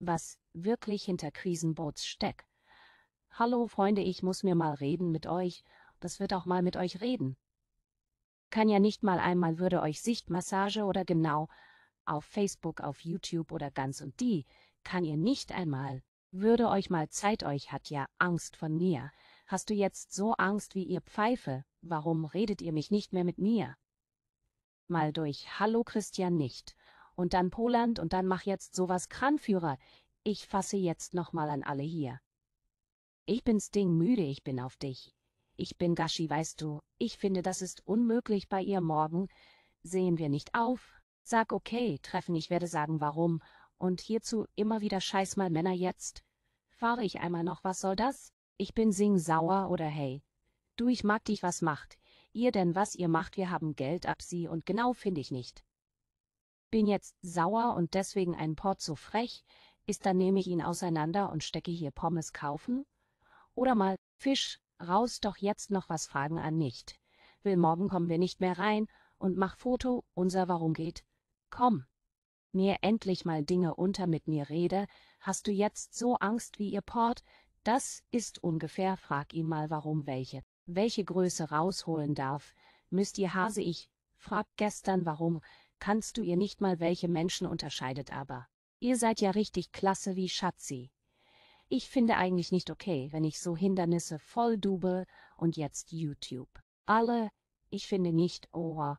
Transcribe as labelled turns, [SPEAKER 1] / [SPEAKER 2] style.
[SPEAKER 1] Was wirklich hinter Krisenboots steckt. Hallo Freunde, ich muss mir mal reden mit euch, das wird auch mal mit euch reden. Kann ja nicht mal einmal würde euch Sichtmassage oder genau, auf Facebook, auf YouTube oder ganz und die, kann ihr nicht einmal, würde euch mal Zeit, euch hat ja Angst von mir, hast du jetzt so Angst wie ihr Pfeife, warum redet ihr mich nicht mehr mit mir? mal durch Hallo Christian nicht. Und dann Poland und dann mach jetzt sowas Kranführer. Ich fasse jetzt nochmal an alle hier. Ich bin's Ding müde, ich bin auf dich. Ich bin Gashi, weißt du, ich finde das ist unmöglich bei ihr morgen. Sehen wir nicht auf. Sag okay, treffen, ich werde sagen warum. Und hierzu immer wieder scheiß mal Männer jetzt. Fahre ich einmal noch, was soll das? Ich bin Sing sauer oder hey. Du, ich mag dich, was macht ihr denn was ihr macht, wir haben Geld ab sie und genau finde ich nicht. Bin jetzt sauer und deswegen ein Port so frech, ist dann nehme ich ihn auseinander und stecke hier Pommes kaufen? Oder mal, Fisch, raus doch jetzt noch was fragen an nicht. Will morgen kommen wir nicht mehr rein und mach Foto, unser warum geht. Komm. Mir endlich mal Dinge unter mit mir rede, hast du jetzt so Angst wie ihr Port, das ist ungefähr, frag ihn mal warum welche welche Größe rausholen darf, müsst ihr Hase ich, fragt gestern warum, kannst du ihr nicht mal welche Menschen unterscheidet aber. Ihr seid ja richtig klasse wie Schatzi. Ich finde eigentlich nicht okay, wenn ich so Hindernisse voll dube und jetzt YouTube. Alle, ich finde nicht, oh,